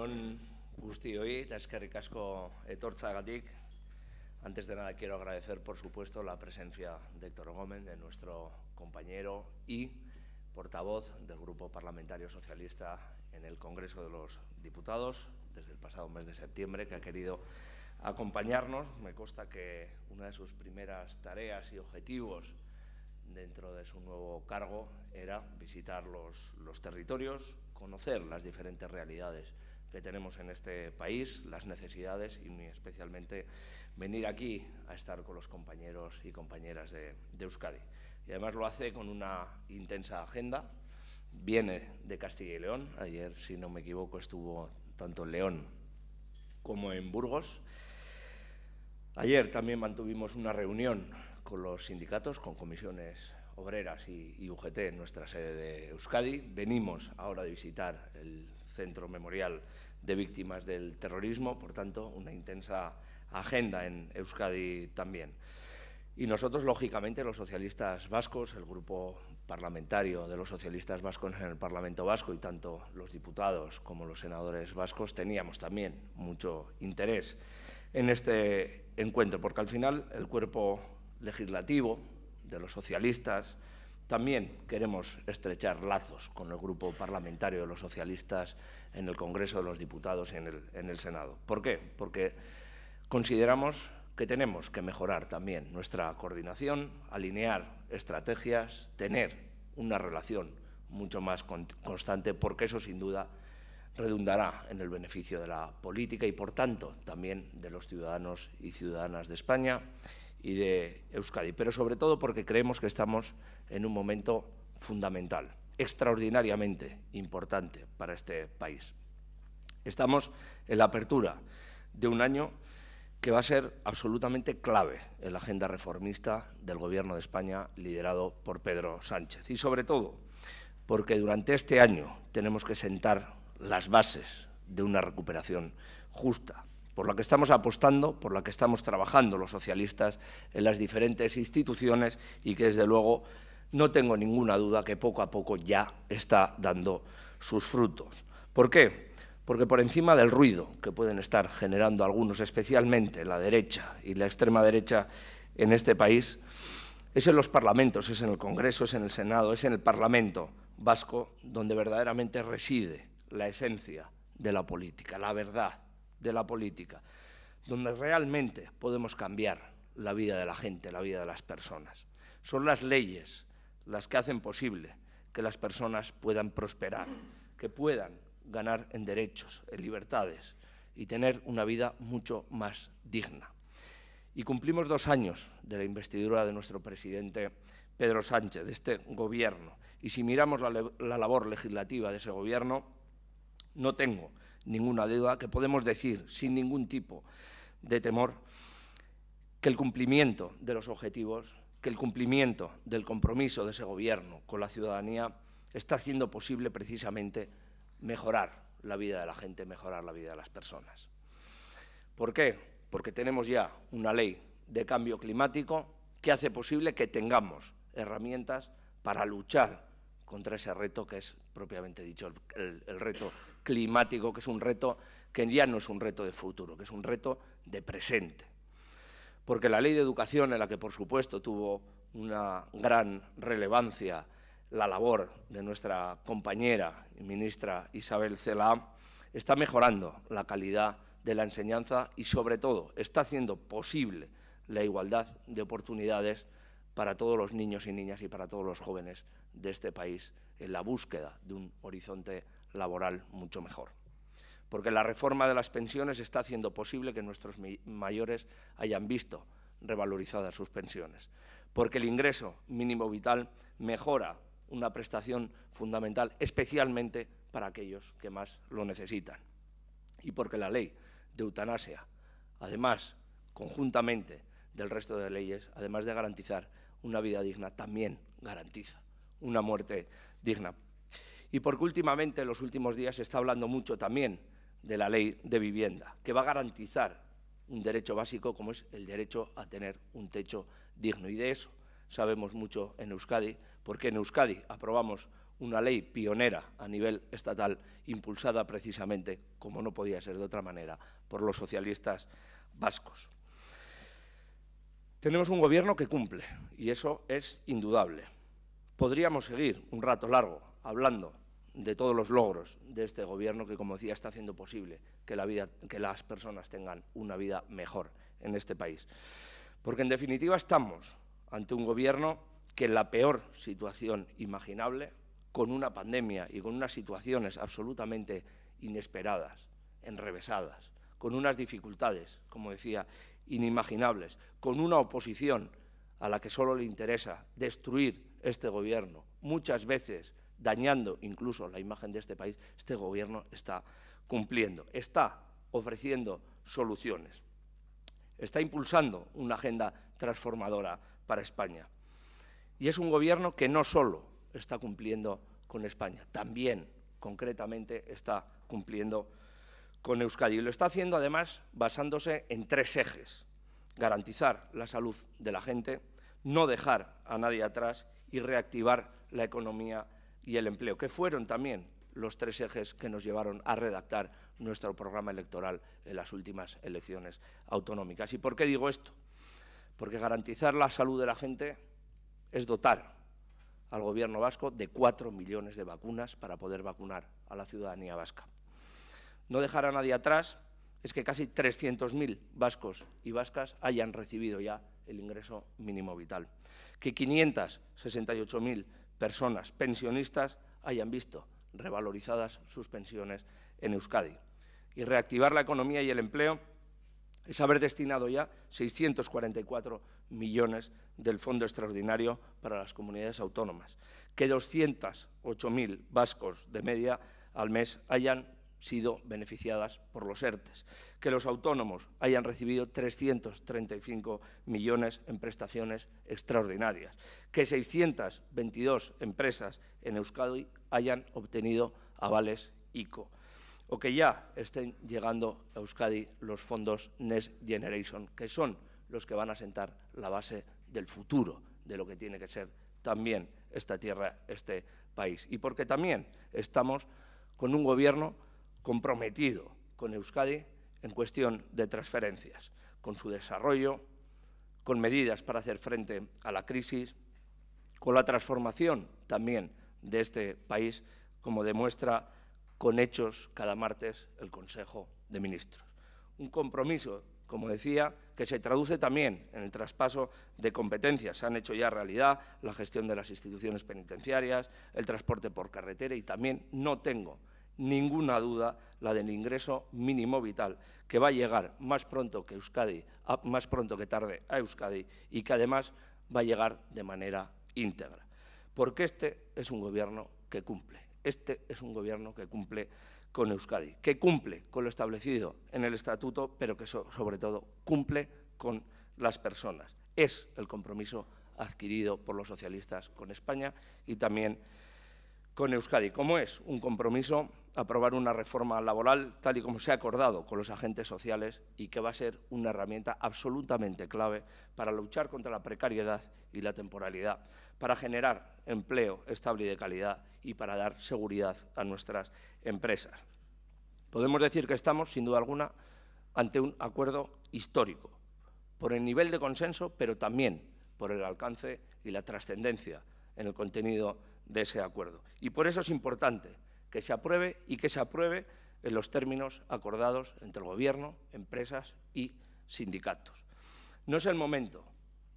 Egunon y hoy, la asko etortzagatik. Antes de nada quiero agradecer, por supuesto, la presencia de Héctor Gómez, de nuestro compañero y portavoz del Grupo Parlamentario Socialista en el Congreso de los Diputados, desde el pasado mes de septiembre, que ha querido acompañarnos. Me consta que una de sus primeras tareas y objetivos dentro de su nuevo cargo era visitar los, los territorios, conocer las diferentes realidades que tenemos en este país, las necesidades y muy especialmente venir aquí a estar con los compañeros y compañeras de, Euskadi. Y además lo hace con una intensa agenda. Viene de Castilla y León, ayer, si no me equivoco, estuvo tanto en León como en Burgos. Ayer también mantuvimos una reunión con los sindicatos, con comisiones obreras y, y UGT en nuestra sede de Euskadi. Venimos ahora de visitar el Centro Memorial de Víctimas del Terrorismo, por tanto, una intensa agenda en Euskadi también. Y nosotros, lógicamente, los socialistas vascos, el grupo parlamentario de los socialistas vascos en el Parlamento vasco y tanto los diputados como los senadores vascos teníamos también mucho interés en este encuentro, porque al final el cuerpo legislativo de los socialistas, también queremos estrechar lazos con el grupo parlamentario de los socialistas en el Congreso de los Diputados y en el, Senado. ¿Por qué? Porque consideramos que tenemos que mejorar también nuestra coordinación, alinear estrategias, tener una relación mucho más constante, porque eso sin duda redundará en el beneficio de la política y, por tanto, también de los ciudadanos y ciudadanas de España y de Euskadi, pero sobre todo porque creemos que estamos en un momento fundamental, extraordinariamente importante para este país. Estamos en la apertura de un año que va a ser absolutamente clave en la agenda reformista del Gobierno de España liderado por Pedro Sánchez. Y sobre todo porque durante este año tenemos que sentar las bases de una recuperación justa, por la que estamos apostando, por la que estamos trabajando los socialistas en las diferentes instituciones y que, desde luego, no tengo ninguna duda que poco a poco ya está dando sus frutos. ¿Por qué? Porque por encima del ruido que pueden estar generando algunos, especialmente la derecha y la extrema derecha en este país, es en los parlamentos, es en el Congreso, es en el Senado, es en el Parlamento vasco donde verdaderamente reside la esencia de la política, la verdad de la política, donde realmente podemos cambiar la vida de la gente, la vida de las personas. Son las leyes las que hacen posible que las personas puedan prosperar, que puedan ganar en derechos, en libertades y tener una vida mucho más digna. Y cumplimos dos años de la investidura de nuestro presidente Pedro Sánchez, de este gobierno. Y si miramos la, labor legislativa de ese gobierno, no tengo ninguna duda que podemos decir sin ningún tipo de temor que el cumplimiento de los objetivos, que el cumplimiento del compromiso de ese Gobierno con la ciudadanía está haciendo posible precisamente mejorar la vida de la gente, mejorar la vida de las personas. ¿Por qué? Porque tenemos ya una ley de cambio climático que hace posible que tengamos herramientas para luchar contra ese reto que es propiamente dicho el, el reto climático, que es un reto que ya no es un reto de futuro, que es un reto de presente. Porque la ley de educación, en la que por supuesto tuvo una gran relevancia la labor de nuestra compañera y ministra Isabel Cela, está mejorando la calidad de la enseñanza y sobre todo está haciendo posible la igualdad de oportunidades para todos los niños y niñas y para todos los jóvenes de este país en la búsqueda de un horizonte laboral mucho mejor. Porque la reforma de las pensiones está haciendo posible que nuestros mayores hayan visto revalorizadas sus pensiones. Porque el ingreso mínimo vital mejora una prestación fundamental, especialmente para aquellos que más lo necesitan. Y porque la ley de eutanasia, además, conjuntamente del resto de leyes, además de garantizar una vida digna, también garantiza una muerte digna y porque últimamente, en los últimos días, se está hablando mucho también de la ley de vivienda, que va a garantizar un derecho básico como es el derecho a tener un techo digno. Y de eso sabemos mucho en Euskadi, porque en Euskadi aprobamos una ley pionera a nivel estatal, impulsada precisamente, como no podía ser de otra manera, por los socialistas vascos. Tenemos un gobierno que cumple, y eso es indudable. Podríamos seguir un rato largo hablando de todos los logros de este gobierno que, como decía, está haciendo posible que, la vida, que las personas tengan una vida mejor en este país. Porque, en definitiva, estamos ante un gobierno que en la peor situación imaginable, con una pandemia y con unas situaciones absolutamente inesperadas, enrevesadas, con unas dificultades, como decía, inimaginables, con una oposición a la que solo le interesa destruir este gobierno, muchas veces dañando incluso la imagen de este país, este gobierno está cumpliendo, está ofreciendo soluciones, está impulsando una agenda transformadora para España. Y es un gobierno que no solo está cumpliendo con España, también concretamente está cumpliendo con Euskadi. Y lo está haciendo además basándose en tres ejes. Garantizar la salud de la gente, no dejar a nadie atrás y reactivar la economía y el empleo, que fueron también los tres ejes que nos llevaron a redactar nuestro programa electoral en las últimas elecciones autonómicas. ¿Y por qué digo esto? Porque garantizar la salud de la gente es dotar al Gobierno vasco de cuatro millones de vacunas para poder vacunar a la ciudadanía vasca. No dejar a nadie atrás es que casi 300.000 vascos y vascas hayan recibido ya el ingreso mínimo vital, que 568.000 personas pensionistas hayan visto revalorizadas sus pensiones en Euskadi. Y reactivar la economía y el empleo es haber destinado ya 644 millones del Fondo Extraordinario para las Comunidades Autónomas, que 208.000 vascos de media al mes hayan sido beneficiadas por los ERTES, que los autónomos hayan recibido 335 millones en prestaciones extraordinarias, que 622 empresas en Euskadi hayan obtenido avales ICO o que ya estén llegando a Euskadi los fondos Next Generation, que son los que van a sentar la base del futuro de lo que tiene que ser también esta tierra, este país. Y porque también estamos con un gobierno comprometido con Euskadi en cuestión de transferencias, con su desarrollo, con medidas para hacer frente a la crisis, con la transformación también de este país, como demuestra con hechos cada martes el Consejo de Ministros. Un compromiso, como decía, que se traduce también en el traspaso de competencias. Se han hecho ya realidad la gestión de las instituciones penitenciarias, el transporte por carretera y también no tengo ninguna duda la del ingreso mínimo vital, que va a llegar más pronto que Euskadi, más pronto que tarde a Euskadi y que además va a llegar de manera íntegra. Porque este es un gobierno que cumple. Este es un gobierno que cumple con Euskadi, que cumple con lo establecido en el estatuto, pero que sobre todo cumple con las personas. Es el compromiso adquirido por los socialistas con España y también con Euskadi, como es un compromiso aprobar una reforma laboral tal y como se ha acordado con los agentes sociales y que va a ser una herramienta absolutamente clave para luchar contra la precariedad y la temporalidad, para generar empleo estable y de calidad y para dar seguridad a nuestras empresas. Podemos decir que estamos, sin duda alguna, ante un acuerdo histórico, por el nivel de consenso, pero también por el alcance y la trascendencia en el contenido de ese acuerdo. Y por eso es importante que se apruebe y que se apruebe en los términos acordados entre el Gobierno, empresas y sindicatos. No es el momento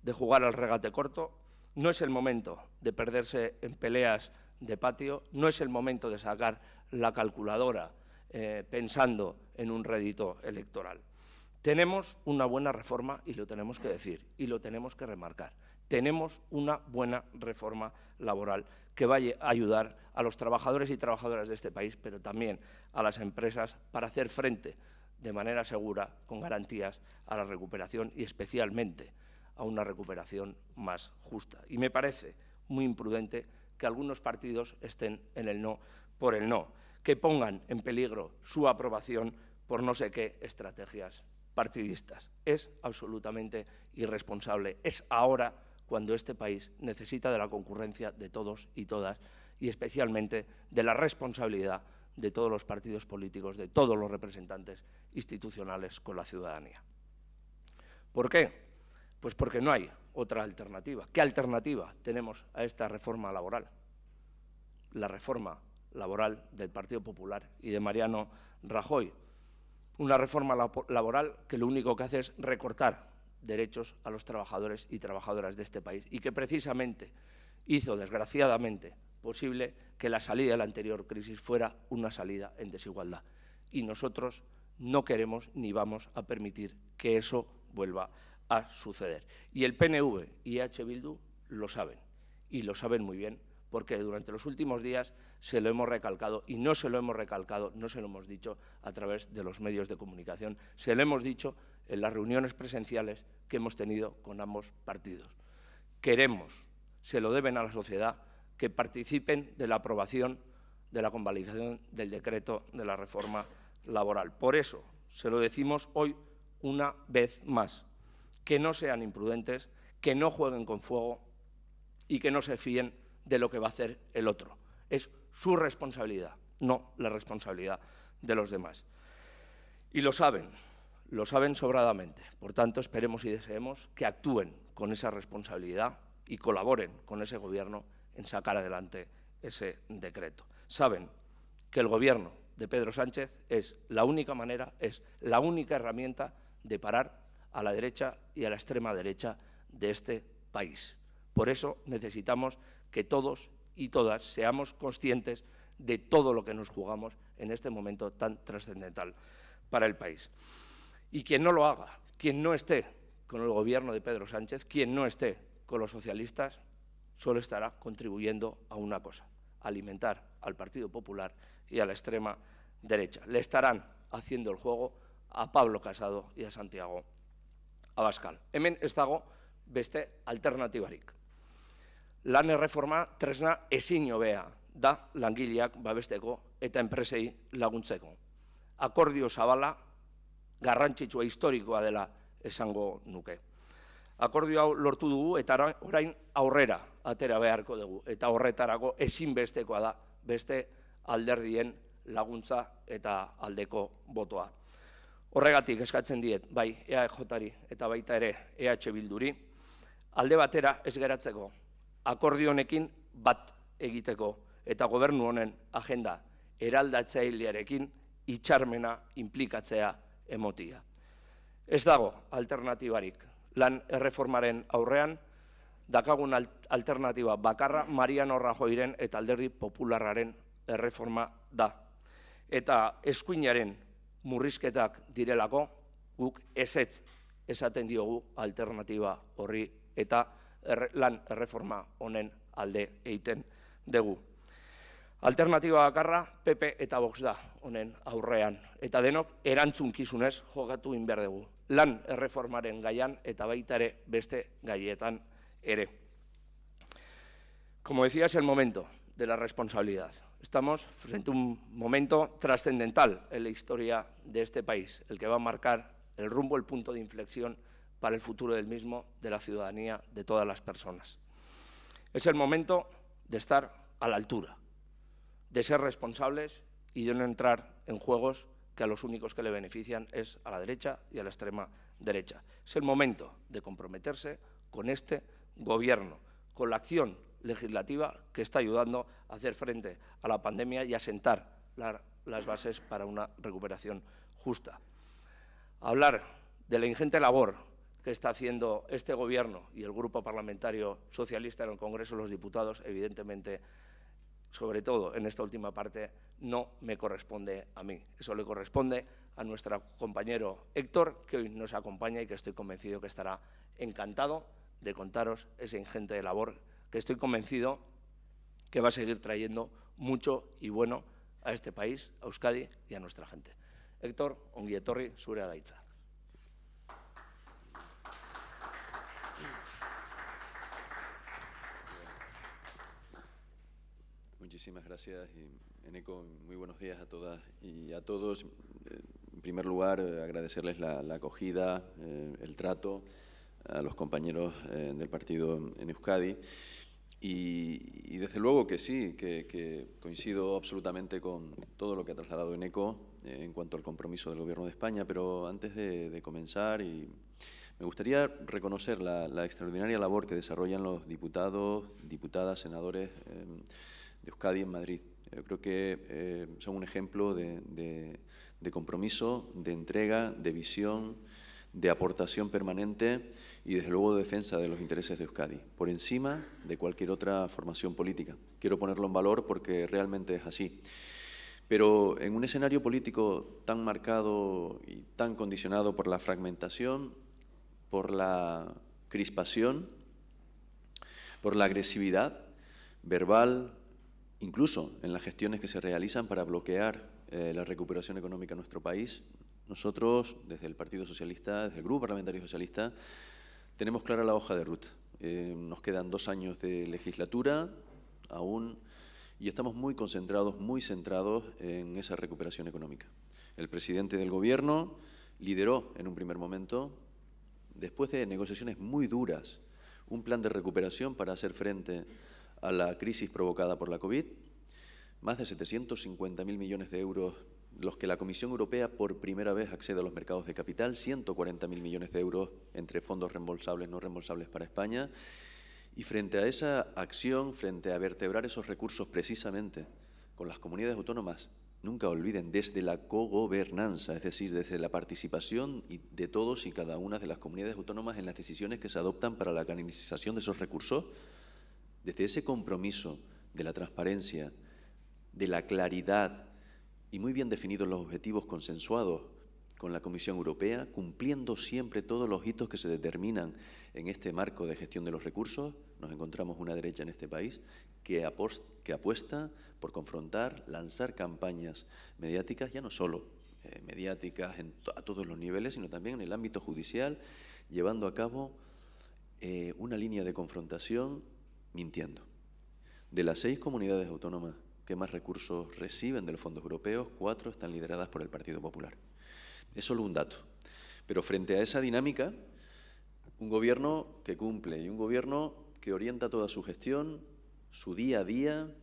de jugar al regate corto, no es el momento de perderse en peleas de patio, no es el momento de sacar la calculadora eh, pensando en un rédito electoral. Tenemos una buena reforma y lo tenemos que decir y lo tenemos que remarcar. Tenemos una buena reforma laboral que vaya a ayudar a los trabajadores y trabajadoras de este país, pero también a las empresas para hacer frente de manera segura, con garantías, a la recuperación y especialmente a una recuperación más justa. Y me parece muy imprudente que algunos partidos estén en el no por el no, que pongan en peligro su aprobación por no sé qué estrategias partidistas. Es absolutamente irresponsable. Es ahora cuando este país necesita de la concurrencia de todos y todas y especialmente de la responsabilidad de todos los partidos políticos, de todos los representantes institucionales con la ciudadanía. ¿Por qué? Pues porque no hay otra alternativa. ¿Qué alternativa tenemos a esta reforma laboral? La reforma laboral del Partido Popular y de Mariano Rajoy. Una reforma laboral que lo único que hace es recortar derechos a los trabajadores y trabajadoras de este país y que precisamente hizo, desgraciadamente, posible que la salida de la anterior crisis fuera una salida en desigualdad. Y nosotros no queremos ni vamos a permitir que eso vuelva a suceder. Y el PNV y H. Bildu lo saben, y lo saben muy bien, porque durante los últimos días se lo hemos recalcado y no se lo hemos recalcado, no se lo hemos dicho a través de los medios de comunicación, se lo hemos dicho en las reuniones presenciales que hemos tenido con ambos partidos. Queremos, se lo deben a la sociedad, que participen de la aprobación de la convalidación del decreto de la reforma laboral. Por eso, se lo decimos hoy una vez más, que no sean imprudentes, que no jueguen con fuego y que no se fíen de lo que va a hacer el otro. Es su responsabilidad, no la responsabilidad de los demás. Y lo saben, lo saben sobradamente. Por tanto, esperemos y deseemos que actúen con esa responsabilidad y colaboren con ese Gobierno en sacar adelante ese decreto. Saben que el Gobierno de Pedro Sánchez es la única manera, es la única herramienta de parar a la derecha y a la extrema derecha de este país. Por eso necesitamos que todos y todas seamos conscientes de todo lo que nos jugamos en este momento tan trascendental para el país. Y quien no lo haga, quien no esté con el gobierno de Pedro Sánchez, quien no esté con los socialistas, solo estará contribuyendo a una cosa, alimentar al Partido Popular y a la extrema derecha. Le estarán haciendo el juego a Pablo Casado y a Santiago Abascal. Hemen estago dago beste alternatibarik. Lan erreforma tresna ezin vea da langileak babesteko eta enpresei laguntzeko. Akordio zabala garrantzitsua historikoa dela esango nuke. Akordio hau lortu dugu eta orain aurrera atera beharko dugu eta horretarako ezinbestekoa da beste alderdien laguntza eta aldeko botoa. Horregatik eskatzen diet, bai, EAJ-ari eta baita ere EH Bilduri, alde batera ez geratzeko akordio honekin bat egiteko eta gobernu honen agenda eraldatzailearekin itxarmena implikatzea emotia. Ez dago alternatibarik lan erreformaren aurrean, dakagun alternatiba bakarra Mariano Rajoiren eta alderdi populararen erreforma da. Eta eskuinaren murrizketak direlako, guk ezet esaten diogu alternatiba horri eta lan erreforma honen alde egiten dugu. Alternativa bakarra PP eta Vox da honen aurrean. Eta denok erantzunkizunez jokatu in Lan erreformaren gaian eta baita ere beste gaietan ere. Como decía, es el momento de la responsabilidad. Estamos frente a un momento trascendental en la historia de este país, el que va a marcar el rumbo, el punto de inflexión para el futuro del mismo, de la ciudadanía, de todas las personas. Es el momento de estar a la altura, de ser responsables y de no entrar en juegos que a los únicos que le benefician es a la derecha y a la extrema derecha. Es el momento de comprometerse con este Gobierno, con la acción legislativa que está ayudando a hacer frente a la pandemia y a sentar las bases para una recuperación justa. Hablar de la ingente labor que está haciendo este Gobierno y el Grupo Parlamentario Socialista en el Congreso los Diputados, evidentemente, sobre todo en esta última parte, no me corresponde a mí. Eso le corresponde a nuestro compañero Héctor, que hoy nos acompaña y que estoy convencido que estará encantado de contaros ese ingente labor, que estoy convencido que va a seguir trayendo mucho y bueno a este país, a Euskadi y a nuestra gente. Héctor, Onguietorri, Sura muchísimas gracias. Eneco, muy buenos días a todas y a todos. En primer lugar, agradecerles la, acogida, eh, el trato a los compañeros eh, del partido en Euskadi. Y, desde luego que sí, que, coincido absolutamente con todo lo que ha trasladado Eneco eh, en cuanto al compromiso del Gobierno de España, pero antes de, comenzar y me gustaría reconocer la, la, extraordinaria labor que desarrollan los diputados, diputadas, senadores em, de Euskadi en Madrid. Yo eh, creo que eh, son un ejemplo de, de, compromiso, de entrega, de visión, de aportación permanente y, desde luego, de defensa de los intereses de Euskadi, por encima de cualquier otra formación política. Quiero ponerlo en valor porque realmente es así. Pero en un escenario político tan marcado y tan condicionado por la fragmentación, por la crispación, por la agresividad verbal, incluso en las gestiones que se realizan para bloquear eh, la recuperación económica en nuestro país, nosotros, desde el Partido Socialista, desde el Grupo Parlamentario Socialista, tenemos clara la hoja de ruta. Eh, nos quedan dos años de legislatura aún y estamos muy concentrados, muy centrados en esa recuperación económica. El presidente del Gobierno lideró en un primer momento, después de negociaciones muy duras, un plan de recuperación para hacer frente a la crisis provocada por la COVID, más de 750.000 millones de euros los que la Comisión Europea por primera vez accede a los mercados de capital, 140.000 millones de euros entre fondos reembolsables, no reembolsables para España. Y frente a esa acción, frente a vertebrar esos recursos precisamente con las comunidades autónomas, nunca olviden, desde la cogobernanza, es decir, desde la participación de todos y cada una de las comunidades autónomas en las decisiones que se adoptan para la canalización de esos recursos, desde ese compromiso de la transparencia, de la claridad y muy bien definidos los objetivos consensuados con la Comisión Europea, cumpliendo siempre todos los hitos que se determinan en este marco de gestión de los recursos, nos encontramos una derecha en este país que, apuesta por confrontar, lanzar campañas mediáticas, ya no solo eh, mediáticas a todos los niveles, sino también en el ámbito judicial, llevando a cabo eh, una línea de confrontación mintiendo. De las seis comunidades autónomas que más recursos reciben de los fondos europeos, cuatro están lideradas por el Partido Popular. Es solo un dato. Pero frente a esa dinámica, un gobierno que cumple y un gobierno que orienta toda su gestión, su día a día,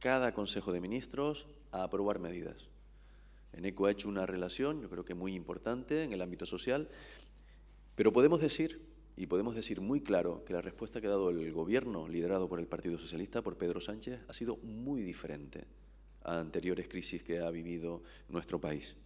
cada Consejo de Ministros a aprobar medidas. ENECO ha hecho una relación, yo creo que muy importante, en el ámbito social, pero podemos decir y podemos decir muy claro que la respuesta que ha dado el gobierno liderado por el Partido Socialista, por Pedro Sánchez, ha sido muy diferente a anteriores crisis que ha vivido nuestro país.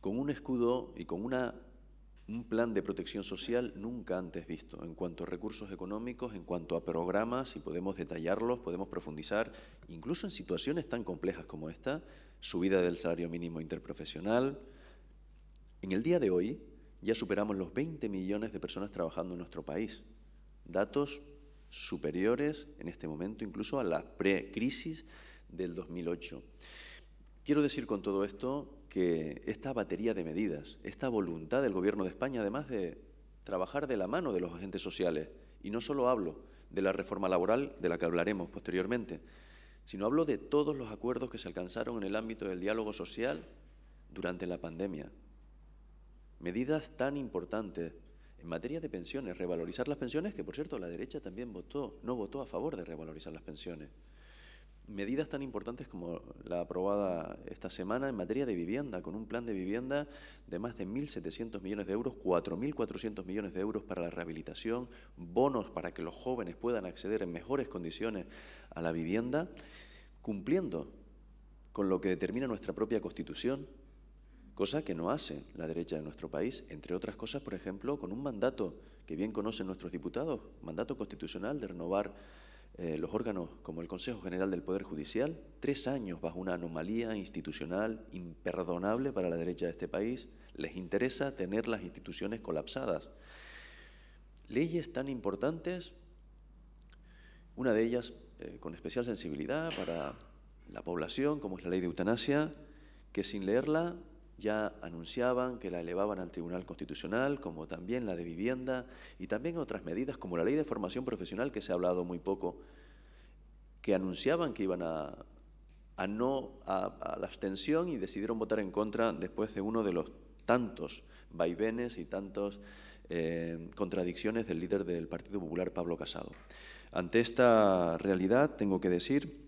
Con un escudo y con un plan de protección social nunca antes visto, en cuanto a recursos económicos, en cuanto a programas, y podemos detallarlos, podemos profundizar, incluso en situaciones tan complejas como esta, subida del salario mínimo interprofesional. En el día de hoy, ya superamos los 20 millones de personas trabajando en nuestro país. Datos superiores en este momento incluso a la pre-crisis del 2008. Quiero decir con todo esto que esta batería de medidas, esta voluntad del Gobierno de España, además de trabajar de la mano de los agentes sociales, y no solo hablo de la reforma laboral, de la que hablaremos posteriormente, sino hablo de todos los acuerdos que se alcanzaron en el ámbito del diálogo social durante la pandemia, medidas tan importantes en materia de pensiones, revalorizar las pensiones, que por cierto la derecha también votó, no votó a favor de revalorizar las pensiones. Medidas tan importantes como la aprobada esta semana en materia de vivienda, con un plan de vivienda de más de 1.700 millones de euros, 4.400 millones de euros para la rehabilitación, bonos para que los jóvenes puedan acceder en mejores condiciones a la vivienda, cumpliendo con lo que determina nuestra propia Constitución, cosa que no hace la derecha de nuestro país, entre otras cosas, por ejemplo, con un mandato que bien conocen nuestros diputados, mandato constitucional de renovar eh, los órganos como el Consejo General del Poder Judicial, tres años bajo una anomalía institucional imperdonable para la derecha de este país, les interesa tener las instituciones colapsadas. Leyes tan importantes, una de ellas eh, con especial sensibilidad para la población, como es la ley de eutanasia, que sin leerla ya anunciaban que la elevaban al Tribunal Constitucional, como también la de vivienda y también otras medidas como la ley de formación profesional, que se ha hablado muy poco, que anunciaban que iban a, no a, la abstención y decidieron votar en contra después de uno de los tantos vaivenes y tantas eh, contradicciones del líder del Partido Popular, Pablo Casado. Ante esta realidad, tengo que decir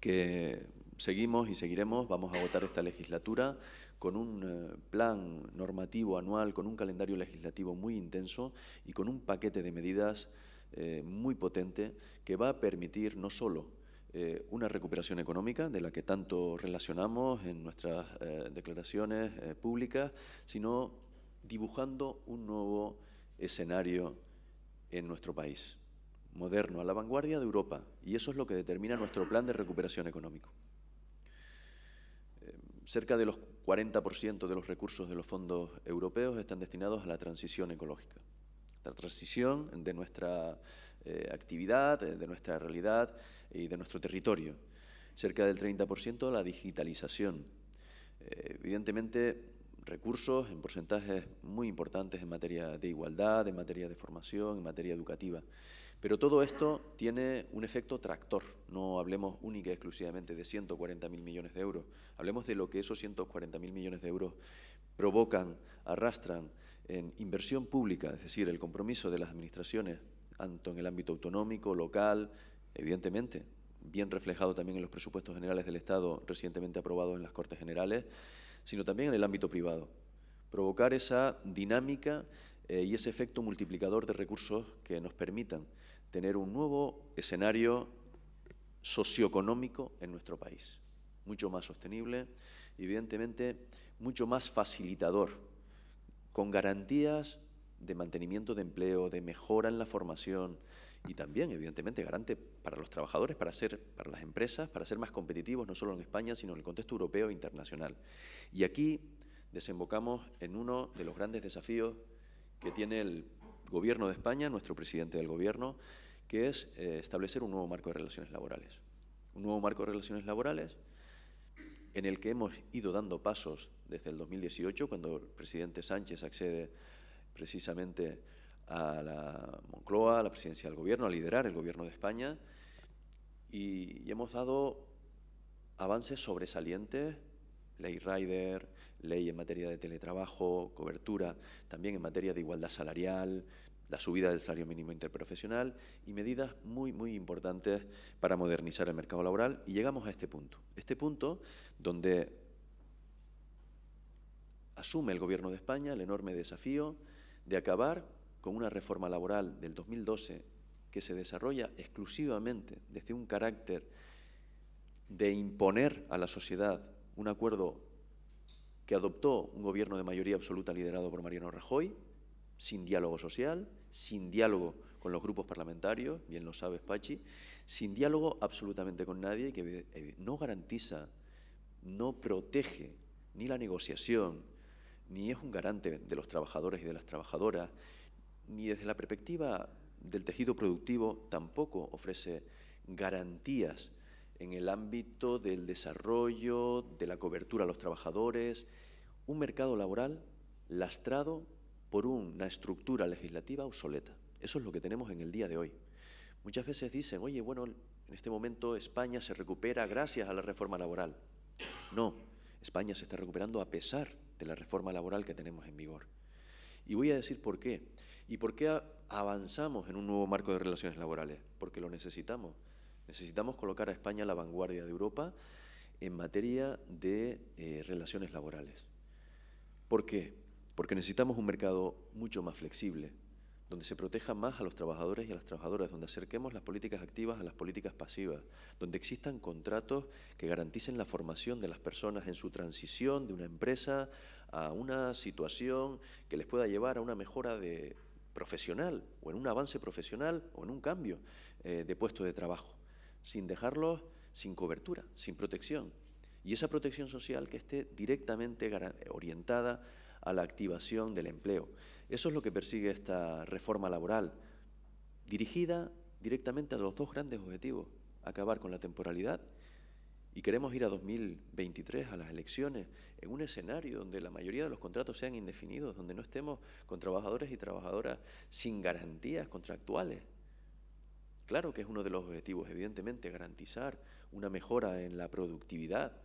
que seguimos y seguiremos, vamos a votar esta legislatura con un eh, plan normativo anual, con un calendario legislativo muy intenso y con un paquete de medidas eh, muy potente que va a permitir no solo eh, una recuperación económica de la que tanto relacionamos en nuestras declaraciones públicas, sino dibujando un nuevo escenario en nuestro país, moderno, a la vanguardia de Europa, y eso es lo que determina nuestro plan de recuperación económico cerca de los 40% de los recursos de los fondos europeos están destinados a la transición ecológica. La transición de nuestra eh, actividad, eh, de nuestra realidad y de nuestro territorio. Cerca del 30% a la digitalización. Eh, evidentemente, recursos en porcentajes muy importantes en materia de igualdad, en materia de formación, en materia educativa. Pero todo esto tiene un efecto tractor, no hablemos única y exclusivamente de 140.000 millones de euros, hablemos de lo que esos 140.000 millones de euros provocan, arrastran en inversión pública, es decir, el compromiso de las administraciones, tanto en el ámbito autonómico, local, evidentemente, bien reflejado también en los presupuestos generales del Estado recientemente aprobados en las Cortes Generales, sino también en el ámbito privado. Provocar esa dinámica eh, y ese efecto multiplicador de recursos que nos permitan tener un nuevo escenario socioeconómico en nuestro país, mucho más sostenible evidentemente mucho más facilitador, con garantías de mantenimiento de empleo, de mejora en la formación y también, evidentemente, garante para los trabajadores, para, hacer para las empresas, para ser más competitivos no solo en España, sino en el contexto europeo e internacional. Y aquí desembocamos en uno de los grandes desafíos que tiene el Gobierno de España, nuestro presidente del Gobierno, que es eh, establecer un nuevo marco de relaciones laborales. Un nuevo marco de relaciones laborales en el que hemos ido dando pasos desde el 2018, cuando el presidente Sánchez accede precisamente a la Moncloa, a la presidencia del Gobierno, a liderar el Gobierno de España, y, y hemos dado avances sobresalientes ley Rider, ley en materia de teletrabajo, cobertura, también en materia de igualdad salarial, la subida del salario mínimo interprofesional y medidas muy, muy importantes para modernizar el mercado laboral. Y llegamos a este punto, este punto donde asume el Gobierno de España el enorme desafío de acabar con una reforma laboral del 2012 que se desarrolla exclusivamente desde un carácter de imponer a la sociedad un acuerdo que adoptó un gobierno de mayoría absoluta liderado por Mariano Rajoy, sin diálogo social, sin diálogo con los grupos parlamentarios, bien lo sabe Pachi, sin diálogo absolutamente con nadie que no garantiza, no protege ni la negociación, ni es un garante de los trabajadores y de las trabajadoras, ni desde la perspectiva del tejido productivo tampoco ofrece garantías en el ámbito del desarrollo, de la cobertura a los trabajadores, un mercado laboral lastrado por una estructura legislativa obsoleta. Eso es lo que tenemos en el día de hoy. Muchas veces dicen, oye, bueno, en este momento España se recupera gracias a la reforma laboral. No, España se está recuperando a pesar de la reforma laboral que tenemos en vigor. Y voy a decir por qué. ¿Y por qué avanzamos en un nuevo marco de relaciones laborales? Porque lo necesitamos. Necesitamos colocar a España a la vanguardia de Europa en materia de eh, relaciones laborales. ¿Por qué? Porque necesitamos un mercado mucho más flexible, donde se proteja más a los trabajadores y a las trabajadoras, donde acerquemos las políticas activas a las políticas pasivas, donde existan contratos que garanticen la formación de las personas en su transición de una empresa a una situación que les pueda llevar a una mejora de profesional o en un avance profesional o en un cambio eh, de puesto de trabajo sin dejarlos sin cobertura, sin protección. Y esa protección social que esté directamente orientada a la activación del empleo. Eso es lo que persigue esta reforma laboral, dirigida directamente a los dos grandes objetivos, acabar con la temporalidad y queremos ir a 2023, a las elecciones, en un escenario donde la mayoría de los contratos sean indefinidos, donde no estemos con trabajadores y trabajadoras sin garantías contractuales. Claro que es uno de los objetivos, evidentemente, garantizar una mejora en la productividad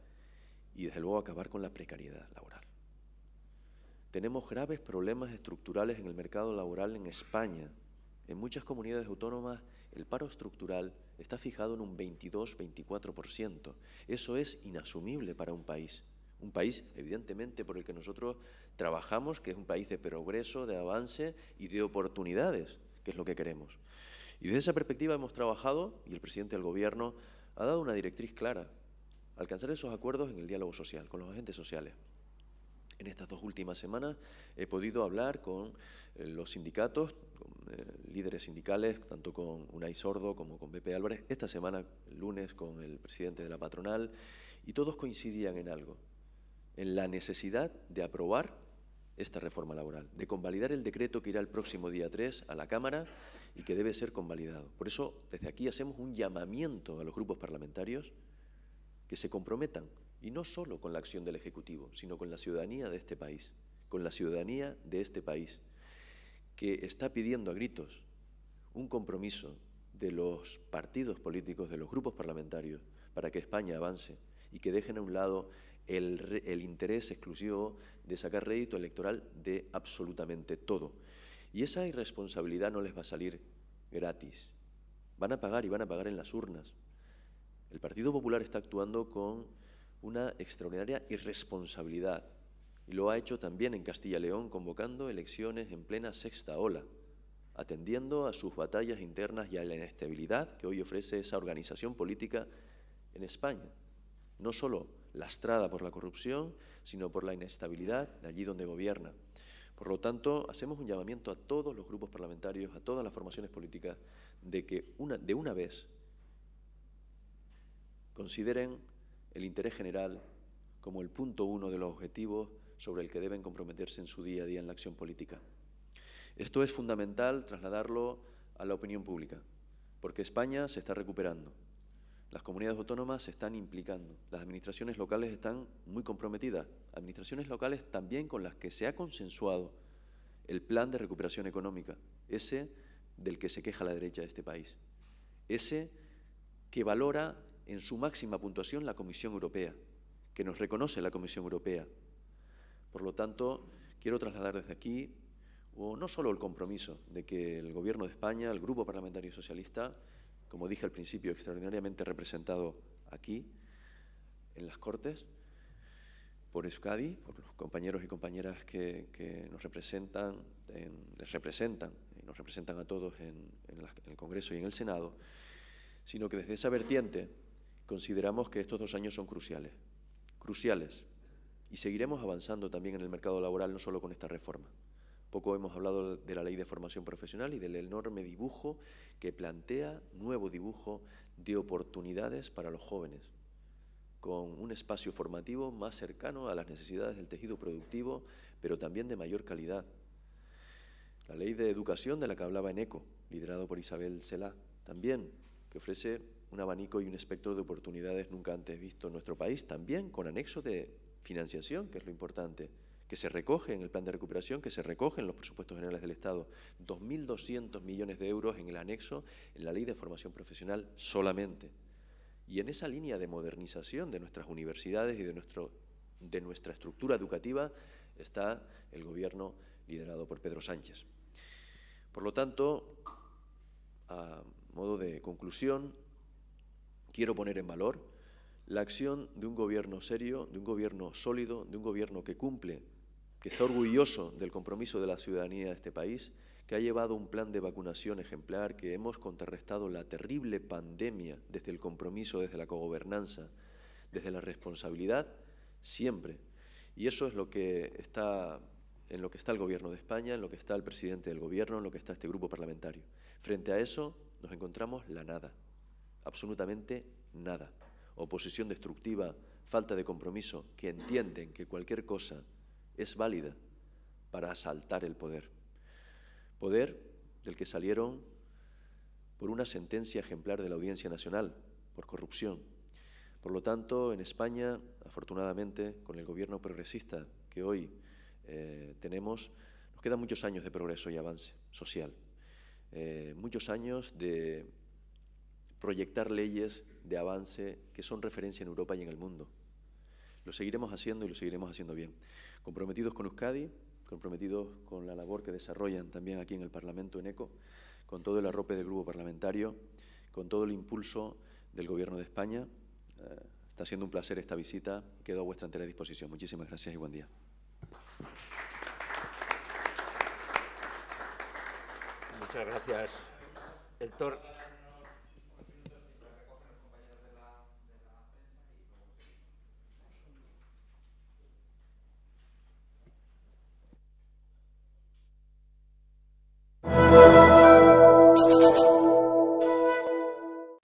y desde luego acabar con la precariedad laboral. Tenemos graves problemas estructurales en el mercado laboral en España. En muchas comunidades autónomas el paro estructural está fijado en un 22-24%. Eso es inasumible para un país. Un país, evidentemente, por el que nosotros trabajamos, que es un país de progreso, de avance y de oportunidades, que es lo que queremos. Y desde esa perspectiva hemos trabajado y el presidente del Gobierno ha dado una directriz clara, alcanzar esos acuerdos en el diálogo social, con los agentes sociales. En estas dos últimas semanas he podido hablar con eh, los sindicatos, eh, líderes sindicales, tanto con Unai Sordo como con Pepe Álvarez, esta semana, el lunes, con el presidente de la patronal, y todos coincidían en algo, en la necesidad de aprobar esta reforma laboral, de convalidar el decreto que irá el próximo día 3 a la Cámara y que debe ser convalidado. Por eso, desde aquí hacemos un llamamiento a los grupos parlamentarios que se comprometan, y no solo con la acción del Ejecutivo, sino con la ciudadanía de este país, con la ciudadanía de este país, que está pidiendo a gritos un compromiso de los partidos políticos, de los grupos parlamentarios, para que España avance y que dejen a un lado el, el interés exclusivo de sacar rédito electoral de absolutamente todo. Y esa irresponsabilidad no les va a salir gratis. Van a pagar y van a pagar en las urnas. El Partido Popular está actuando con una extraordinaria irresponsabilidad y lo ha hecho también en Castilla y León convocando elecciones en plena sexta ola, atendiendo a sus batallas internas y a la inestabilidad que hoy ofrece esa organización política en España, no solo lastrada por la corrupción, sino por la inestabilidad de allí donde gobierna. Por lo tanto, hacemos un llamamiento a todos los grupos parlamentarios, a todas las formaciones políticas, de que de una vez consideren el interés general como el punto uno de los objetivos sobre el que deben comprometerse en su día a día en la acción política. Esto es fundamental trasladarlo a la opinión pública, porque España se está recuperando. Las comunidades autónomas se están implicando, las administraciones locales están muy comprometidas, administraciones locales también con las que se ha consensuado el plan de recuperación económica, ese del que se queja la derecha de este país, ese que valora en su máxima puntuación la Comisión Europea, que nos reconoce la Comisión Europea. Por lo tanto, quiero trasladar desde aquí no solo el compromiso de que el Gobierno de España, el Grupo Parlamentario Socialista, como dije al principio, extraordinariamente representado aquí, en las Cortes, por Euskadi, por los compañeros y compañeras que, nos representan, les representan, y nos representan a todos en el Congreso y en el Senado, sino que desde esa vertiente consideramos que estos dos años son cruciales, cruciales, y seguiremos avanzando también en el mercado laboral, no solo con esta reforma. Poco hemos hablado de la ley de formación profesional y del enorme dibujo que plantea, nuevo dibujo de oportunidades para los jóvenes, con un espacio formativo más cercano a las necesidades del tejido productivo, pero también de mayor calidad. La ley de educación de la que hablaba en Eco, liderado por Isabel Celá, también, que ofrece un abanico y un espectro de oportunidades nunca antes visto en nuestro país, también con anexo de financiación, que es lo importante que se recoge en el plan de recuperación, que se recoge en los presupuestos generales del Estado. 2.200 millones de euros en el anexo, en la ley de formación profesional solamente. Y en esa línea de modernización de nuestras universidades y de, nuestro, de nuestra estructura educativa está el Gobierno liderado por Pedro Sánchez. Por lo tanto, a modo de conclusión, quiero poner en valor la acción de un gobierno serio, de un gobierno sólido, de un gobierno que cumple que está orgulloso del compromiso de la ciudadanía de este país, que ha llevado un plan de vacunación ejemplar, que hemos contrarrestado la terrible pandemia desde el compromiso, desde la cogobernanza, desde la responsabilidad, siempre. Y eso es lo que está en lo que está el Gobierno de España, en lo que está el presidente del Gobierno, en lo que está este grupo parlamentario. Frente a eso nos encontramos la nada, absolutamente nada. Oposición destructiva, falta de compromiso, que entienden que cualquier cosa es válida para asaltar el poder. Poder del que salieron por una sentencia ejemplar de la Audiencia Nacional, por corrupción. Por lo tanto, en España, afortunadamente, con el gobierno progresista que hoy eh, tenemos, nos quedan muchos años de progreso y avance social, eh, muchos años de proyectar leyes de avance que son referencia en Europa y en el mundo. Lo seguiremos haciendo y lo seguiremos haciendo bien comprometidos con Euskadi, comprometidos con la labor que desarrollan también aquí en el Parlamento, en ECO, con todo el arrope del grupo parlamentario, con todo el impulso del Gobierno de España. Eh, está siendo un placer esta visita. Quedo a vuestra entera disposición. Muchísimas gracias y buen día. Muchas gracias, Héctor.